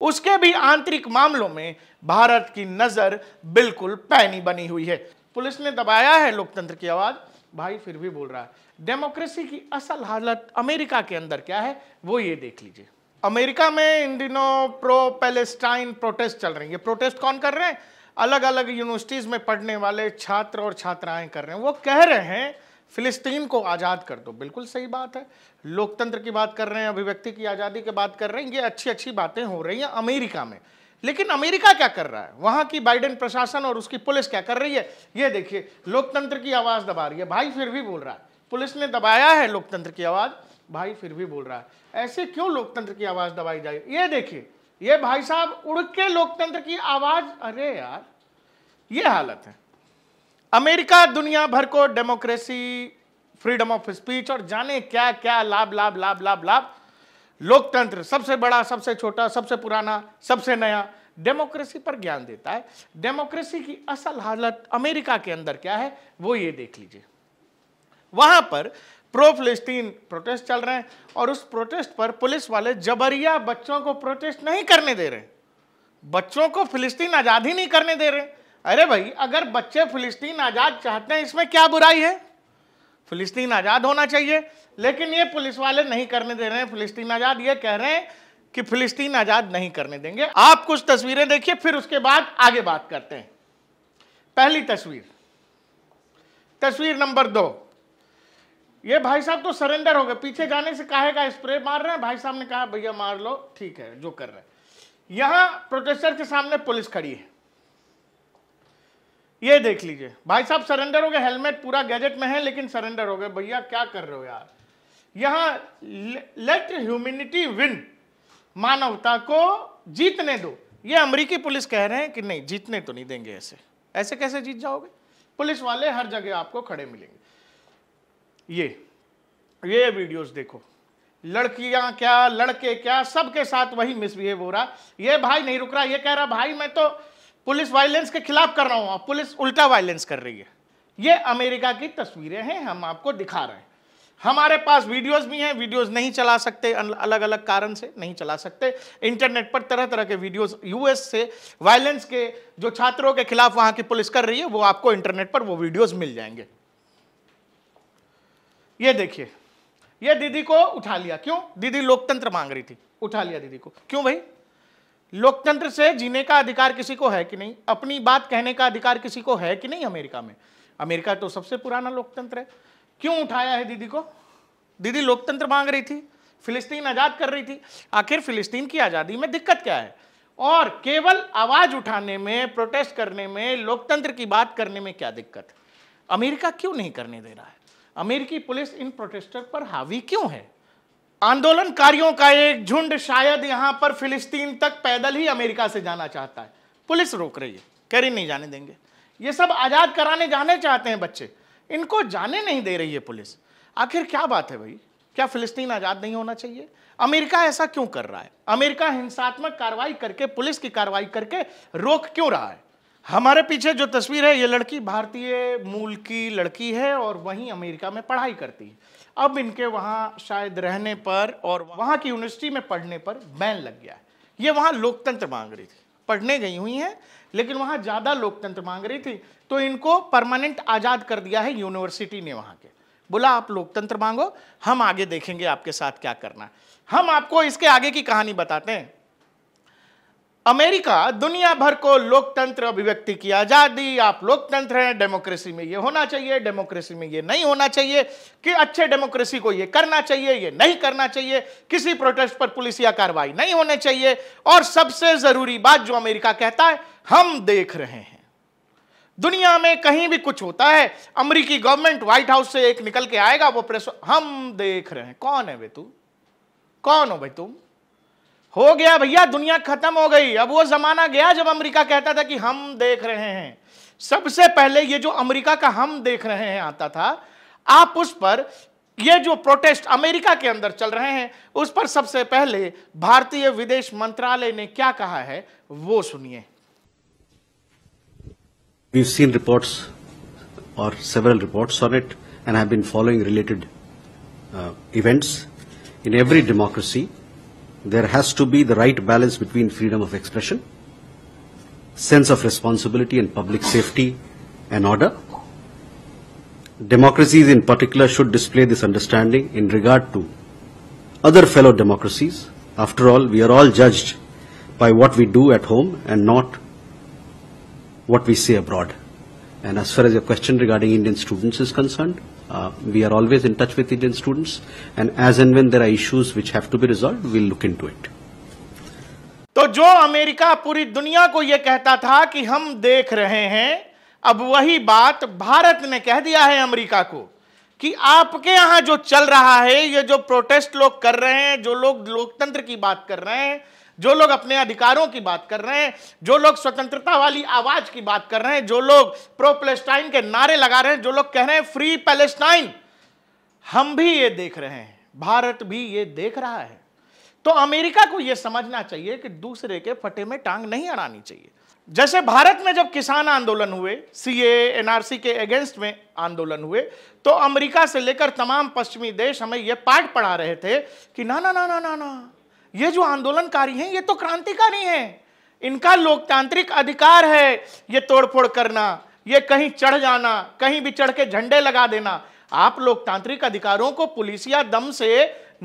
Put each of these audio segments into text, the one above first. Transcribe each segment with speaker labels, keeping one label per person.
Speaker 1: उसके भी आंतरिक मामलों में भारत की नजर बिल्कुल पैनी बनी हुई है पुलिस ने दबाया है लोकतंत्र की आवाज भाई फिर भी बोल रहा है डेमोक्रेसी की असल हालत अमेरिका के अंदर क्या है वो ये देख लीजिए अमेरिका में इन दिनों प्रो पैलेस्टाइन प्रोटेस्ट चल रही है प्रोटेस्ट कौन कर रहे हैं अलग अलग यूनिवर्सिटीज में पढ़ने वाले छात्र और छात्राएं कर रहे हैं वो कह रहे हैं फिलिस्तीन को आज़ाद कर दो बिल्कुल सही बात है लोकतंत्र की बात कर रहे हैं अभिव्यक्ति की आज़ादी की बात कर रहे हैं ये अच्छी अच्छी बातें हो रही हैं अमेरिका में लेकिन अमेरिका क्या कर रहा है वहां की बाइडेन प्रशासन और उसकी पुलिस क्या कर रही है ये देखिए लोकतंत्र की आवाज़ दबा रही है भाई फिर भी बोल रहा है पुलिस ने दबाया है लोकतंत्र की आवाज़ भाई फिर भी बोल रहा है ऐसे क्यों लोकतंत्र की आवाज़ दबाई जाए ये देखिए ये भाई साहब उड़ के लोकतंत्र की आवाज़ अरे यार ये हालत है अमेरिका दुनिया भर को डेमोक्रेसी फ्रीडम ऑफ स्पीच और जाने क्या क्या लाभ लाभ लाभ लाभ लाभ लोकतंत्र सबसे बड़ा सबसे छोटा सबसे पुराना सबसे नया डेमोक्रेसी पर ज्ञान देता है डेमोक्रेसी की असल हालत अमेरिका के अंदर क्या है वो ये देख लीजिए वहां पर प्रो फिलिस्तीन प्रोटेस्ट चल रहे हैं और उस प्रोटेस्ट पर पुलिस वाले जबरिया बच्चों को प्रोटेस्ट नहीं करने दे रहे बच्चों को फिलिस्तीन आज़ाद ही नहीं करने दे रहे अरे भाई अगर बच्चे फिलिस्तीन आज़ाद चाहते हैं इसमें क्या बुराई है फिलिस्तीन आज़ाद होना चाहिए लेकिन ये पुलिस वाले नहीं करने दे रहे हैं फिलिस्तीन आज़ाद ये कह रहे हैं कि फिलिस्तीन आज़ाद नहीं करने देंगे आप कुछ तस्वीरें देखिए फिर उसके बाद आगे बात करते हैं पहली तस्वीर तस्वीर नंबर दो ये भाई साहब तो सरेंडर हो गए पीछे जाने से काहे का स्प्रे मार रहे हैं भाई साहब ने कहा भैया मार लो ठीक है जो कर रहे हैं यहां प्रोटेस्टर के सामने पुलिस खड़ी है ये देख लीजिए भाई साहब सरेंडर हो गए हेलमेट पूरा गैजेट में है लेकिन सरेंडर हो गए भैया क्या कर रहे हो यार यहां लेट ह्यूमिनिटी विन मानवता को जीतने दो ये अमेरिकी पुलिस कह रहे हैं कि नहीं जीतने तो नहीं देंगे ऐसे ऐसे कैसे जीत जाओगे पुलिस वाले हर जगह आपको खड़े मिलेंगे ये ये वीडियोस देखो लड़कियां क्या लड़के क्या सबके साथ वही मिसबिहेव हो रहा ये भाई नहीं रुक रहा ये कह रहा भाई मैं तो पुलिस वायलेंस के खिलाफ कर रहा हूं पुलिस उल्टा वायलेंस कर रही है ये अमेरिका की तस्वीरें हैं हम आपको दिखा रहे हैं हमारे पास वीडियोस भी हैं वीडियोस नहीं चला सकते अलग अलग कारण से नहीं चला सकते इंटरनेट पर तरह तरह के वीडियोस यूएस से वायलेंस के जो छात्रों के खिलाफ वहां की पुलिस कर रही है वो आपको इंटरनेट पर वो वीडियोस मिल जाएंगे ये देखिए ये दीदी को उठा लिया क्यों दीदी लोकतंत्र मांग रही थी उठा लिया दीदी को क्यों भाई लोकतंत्र से जीने का अधिकार किसी को है कि नहीं अपनी बात कहने का अधिकार किसी को है कि नहीं अमेरिका में अमेरिका तो सबसे पुराना लोकतंत्र है क्यों उठाया है दीदी को दीदी लोकतंत्र मांग रही थी फिलिस्तीन आज़ाद कर रही थी आखिर फिलिस्तीन की आज़ादी में दिक्कत क्या है और केवल आवाज़ उठाने में प्रोटेस्ट करने में लोकतंत्र की बात करने में क्या दिक्कत अमेरिका क्यों नहीं करने दे रहा है अमेरिकी पुलिस इन प्रोटेस्टर पर हावी क्यों है आंदोलनकारियों का एक झुंड शायद यहां पर फिलिस्तीन तक पैदल ही अमेरिका से जाना चाहता है पुलिस रोक रही है कह रही नहीं जाने देंगे ये सब आज़ाद कराने जाने चाहते हैं बच्चे इनको जाने नहीं दे रही है पुलिस आखिर क्या बात है भाई क्या फिलिस्तीन आज़ाद नहीं होना चाहिए अमेरिका ऐसा क्यों कर रहा है अमेरिका हिंसात्मक कार्रवाई करके पुलिस की कार्रवाई करके रोक क्यों रहा है हमारे पीछे जो तस्वीर है ये लड़की भारतीय मूल की लड़की है और वहीं अमेरिका में पढ़ाई करती है अब इनके वहाँ शायद रहने पर और वहाँ की यूनिवर्सिटी में पढ़ने पर बैन लग गया ये वहाँ लोकतंत्र मांग रही थी पढ़ने गई हुई हैं लेकिन वहाँ ज़्यादा लोकतंत्र मांग रही थी तो इनको परमानेंट आज़ाद कर दिया है यूनिवर्सिटी ने वहाँ के बोला आप लोकतंत्र मांगो हम आगे देखेंगे आपके साथ क्या करना हम आपको इसके आगे की कहानी बताते हैं अमेरिका दुनिया भर को लोकतंत्र अभिव्यक्ति की आज़ादी आप लोकतंत्र हैं डेमोक्रेसी में ये होना चाहिए डेमोक्रेसी में ये नहीं होना चाहिए कि अच्छे डेमोक्रेसी को ये करना चाहिए ये नहीं करना चाहिए किसी प्रोटेस्ट पर पुलिस या कार्रवाई नहीं होने चाहिए और सबसे ज़रूरी बात जो अमेरिका कहता है हम देख रहे हैं दुनिया में कहीं भी कुछ होता है अमरीकी गवर्नमेंट व्हाइट हाउस से एक निकल के आएगा वो प्रेस हम देख रहे हैं कौन है वे तू कौन हो भाई तुम हो गया भैया दुनिया खत्म हो गई अब वो जमाना गया जब अमेरिका कहता था कि हम देख रहे हैं सबसे पहले ये जो अमेरिका का हम देख रहे हैं आता था आप उस पर ये जो प्रोटेस्ट अमेरिका के अंदर चल रहे हैं उस पर सबसे पहले भारतीय विदेश मंत्रालय ने क्या कहा है वो सुनिए We've seen reports or several reports on it and have been following related uh, events. In every democracy, there has to be the right balance between freedom of expression, sense of responsibility and public safety and order. Democracies in particular should display this understanding in regard to other fellow democracies. After all, we are all judged by what we do at home and not what we say abroad. And as far as your question regarding Indian students is concerned, Uh, we are always in touch with Indian students and as and when there are issues which have to be resolved, we'll look into it. तो जो America पूरी दुनिया को यह कहता था कि हम देख रहे हैं अब वही बात भारत ने कह दिया है अमेरिका को कि आपके यहां जो चल रहा है ये जो प्रोटेस्ट लोग कर रहे हैं जो लोग लोकतंत्र की बात कर रहे हैं जो लोग अपने अधिकारों की बात कर रहे हैं जो लोग स्वतंत्रता वाली आवाज की बात कर रहे हैं जो लोग प्रो पैलेस्टाइन के नारे लगा रहे हैं जो लोग कह रहे हैं फ्री पैलेस्टाइन हम भी ये देख रहे हैं भारत भी ये देख रहा है तो अमेरिका को यह समझना चाहिए कि दूसरे के फटे में टांग नहीं अड़ानी चाहिए जैसे भारत में जब किसान आंदोलन हुए सी एनआरसी के अगेंस्ट में आंदोलन हुए तो अमेरिका से लेकर तमाम पश्चिमी देश हमें यह पाठ पढ़ा रहे थे कि ना ना ना ना ना ना ये जो आंदोलनकारी हैं ये तो क्रांतिकारी हैं इनका लोकतांत्रिक अधिकार है ये तोड़फोड़ करना ये कहीं चढ़ जाना कहीं भी चढ़ के झंडे लगा देना आप लोकतांत्रिक अधिकारों को पुलिसिया दम से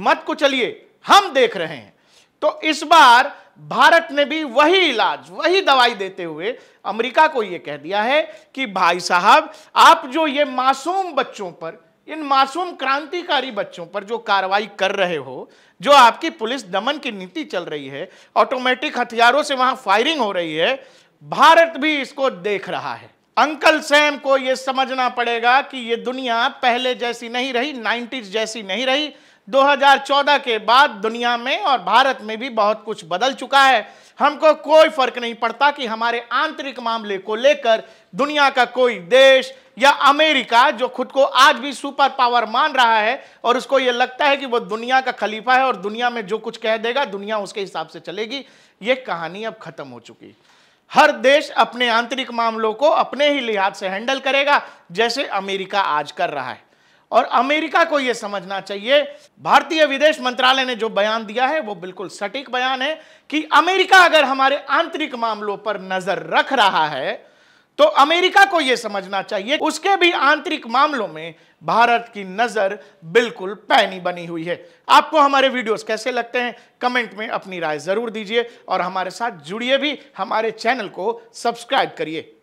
Speaker 1: मत कुचलिए हम देख रहे हैं तो इस बार भारत ने भी वही इलाज वही दवाई देते हुए अमेरिका को यह कह दिया है कि भाई साहब आप जो ये मासूम बच्चों पर इन मासूम क्रांतिकारी बच्चों पर जो कार्रवाई कर रहे हो जो आपकी पुलिस दमन की नीति चल रही है ऑटोमेटिक हथियारों से वहां फायरिंग हो रही है भारत भी इसको देख रहा है अंकल सैम को यह समझना पड़ेगा कि यह दुनिया पहले जैसी नहीं रही नाइन्टीज जैसी नहीं रही 2014 के बाद दुनिया में और भारत में भी बहुत कुछ बदल चुका है हमको कोई फर्क नहीं पड़ता कि हमारे आंतरिक मामले को लेकर दुनिया का कोई देश या अमेरिका जो खुद को आज भी सुपर पावर मान रहा है और उसको यह लगता है कि वो दुनिया का खलीफा है और दुनिया में जो कुछ कह देगा दुनिया उसके हिसाब से चलेगी ये कहानी अब खत्म हो चुकी हर देश अपने आंतरिक मामलों को अपने ही लिहाज से हैंडल करेगा जैसे अमेरिका आज कर रहा है और अमेरिका को यह समझना चाहिए भारतीय विदेश मंत्रालय ने जो बयान दिया है वो बिल्कुल सटीक बयान है कि अमेरिका अगर हमारे आंतरिक मामलों पर नजर रख रहा है तो अमेरिका को यह समझना चाहिए उसके भी आंतरिक मामलों में भारत की नजर बिल्कुल पैनी बनी हुई है आपको हमारे वीडियोस कैसे लगते हैं कमेंट में अपनी राय जरूर दीजिए और हमारे साथ जुड़िए भी हमारे चैनल को सब्सक्राइब करिए